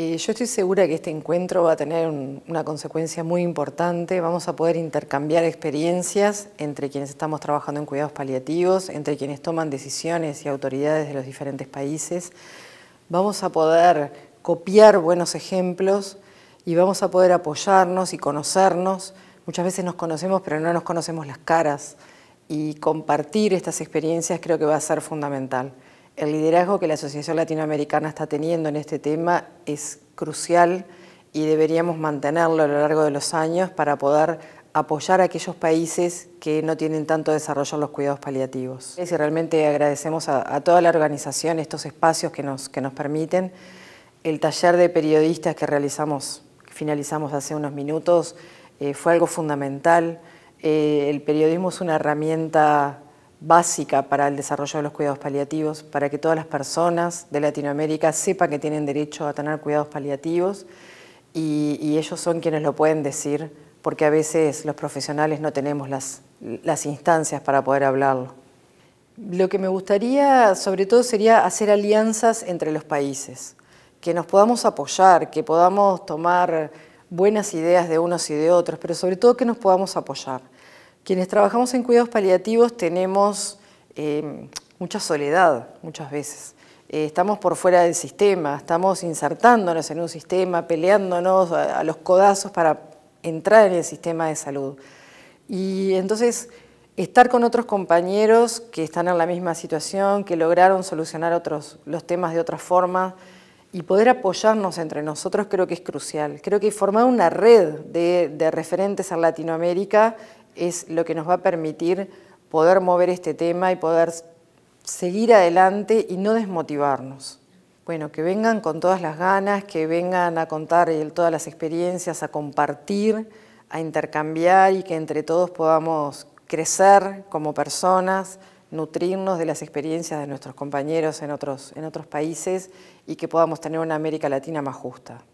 Eh, yo estoy segura que este encuentro va a tener una consecuencia muy importante. Vamos a poder intercambiar experiencias entre quienes estamos trabajando en cuidados paliativos, entre quienes toman decisiones y autoridades de los diferentes países. Vamos a poder copiar buenos ejemplos y vamos a poder apoyarnos y conocernos. Muchas veces nos conocemos pero no nos conocemos las caras y compartir estas experiencias creo que va a ser fundamental. El liderazgo que la Asociación Latinoamericana está teniendo en este tema es crucial y deberíamos mantenerlo a lo largo de los años para poder apoyar a aquellos países que no tienen tanto desarrollo en los cuidados paliativos. Y realmente agradecemos a, toda la organización estos espacios que nos, que nos permiten. El taller de periodistas que realizamos, finalizamos hace unos minutos, eh, fue algo fundamental. Eh, el periodismo es una herramienta básica para el desarrollo de los cuidados paliativos, para que todas las personas de Latinoamérica sepan que tienen derecho a tener cuidados paliativos y, ellos son quienes lo pueden decir, porque a veces los profesionales no tenemos las instancias para poder hablarlo. Lo que me gustaría sobre todo sería hacer alianzas entre los países, que nos podamos apoyar, que podamos tomar buenas ideas de unos y de otros, pero sobre todo que nos podamos apoyar. Quienes trabajamos en cuidados paliativos tenemos eh, mucha soledad muchas veces. Eh, estamos por fuera del sistema, estamos insertándonos en un sistema, peleándonos a, los codazos para entrar en el sistema de salud. Y entonces estar con otros compañeros que están en la misma situación, que lograron solucionar otros, los temas de otra forma y poder apoyarnos entre nosotros creo que es crucial. Creo que formar una red de, de referentes en Latinoamérica es lo que nos va a permitir poder mover este tema y poder seguir adelante y no desmotivarnos. Bueno, que vengan con todas las ganas, que vengan a contar todas las experiencias, a compartir, a intercambiar y que entre todos podamos crecer como personas, nutrirnos de las experiencias de nuestros compañeros en otros, en otros países y que podamos tener una América Latina más justa.